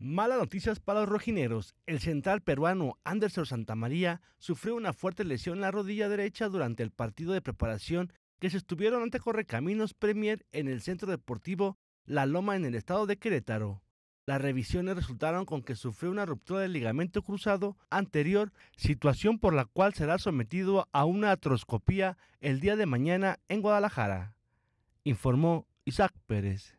Malas noticias para los rojineros. El central peruano Anderson Santamaría sufrió una fuerte lesión en la rodilla derecha durante el partido de preparación que se estuvieron ante Correcaminos Premier en el Centro Deportivo La Loma en el estado de Querétaro. Las revisiones resultaron con que sufrió una ruptura del ligamento cruzado anterior, situación por la cual será sometido a una atroscopía el día de mañana en Guadalajara, informó Isaac Pérez.